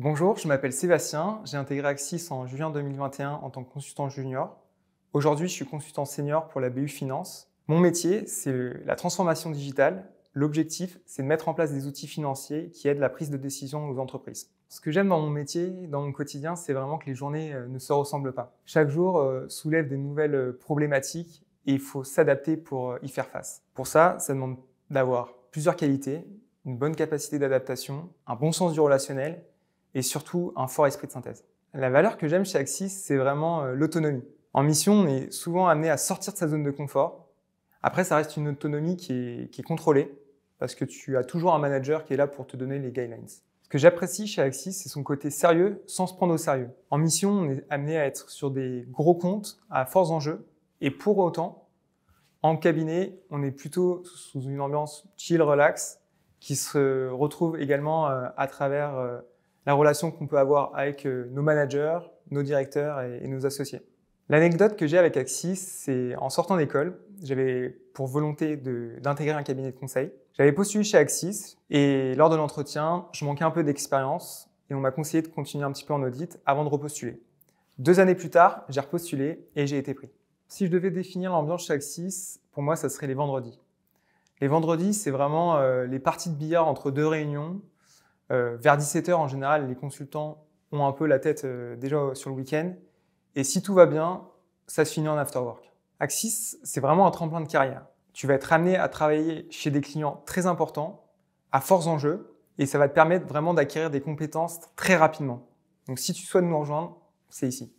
Bonjour, je m'appelle Sébastien, j'ai intégré Axis en juin 2021 en tant que consultant junior. Aujourd'hui, je suis consultant senior pour la BU Finance. Mon métier, c'est la transformation digitale. L'objectif, c'est de mettre en place des outils financiers qui aident la prise de décision aux entreprises. Ce que j'aime dans mon métier, dans mon quotidien, c'est vraiment que les journées euh, ne se ressemblent pas. Chaque jour euh, soulève des nouvelles euh, problématiques et il faut s'adapter pour y faire face. Pour ça, ça demande d'avoir plusieurs qualités, une bonne capacité d'adaptation, un bon sens du relationnel et surtout un fort esprit de synthèse. La valeur que j'aime chez Axis, c'est vraiment euh, l'autonomie. En mission, on est souvent amené à sortir de sa zone de confort. Après, ça reste une autonomie qui est, contrôlée, parce que tu as toujours un manager qui est là pour te donner les guidelines. Ce que j'apprécie chez Axis, c'est son côté sérieux sans se prendre au sérieux. En mission, on est amené à être sur des gros comptes, à forts enjeux, et pour autant, en cabinet, on est plutôt sous une ambiance chill, relax, qui se retrouve également euh, à travers euh, la relation qu'on peut avoir avec euh, nos managers, nos directeurs et, nos associés. L'anecdote que j'ai avec Axis, c'est en sortant d'école, j'avais pour volonté d'intégrer un cabinet de conseil. J'avais postulé chez Axis et lors de l'entretien, je manquais un peu d'expérience et on m'a conseillé de continuer un petit peu en audit avant de repostuler. Deux années plus tard, j'ai repostulé et j'ai été pris. Si je devais définir l'ambiance chez Axis, pour moi, ça serait les vendredis. Les vendredis, c'est vraiment euh, les parties de billard entre deux réunions euh, vers 17h, en général, les consultants ont un peu la tête euh, déjà sur le week-end. Et si tout va bien, ça se finit en afterwork. Axis, c'est vraiment un tremplin de carrière. Tu vas être amené à travailler chez des clients très importants, à forts enjeux, et ça va te permettre vraiment d'acquérir des compétences très rapidement. Donc si tu souhaites nous rejoindre, c'est ici.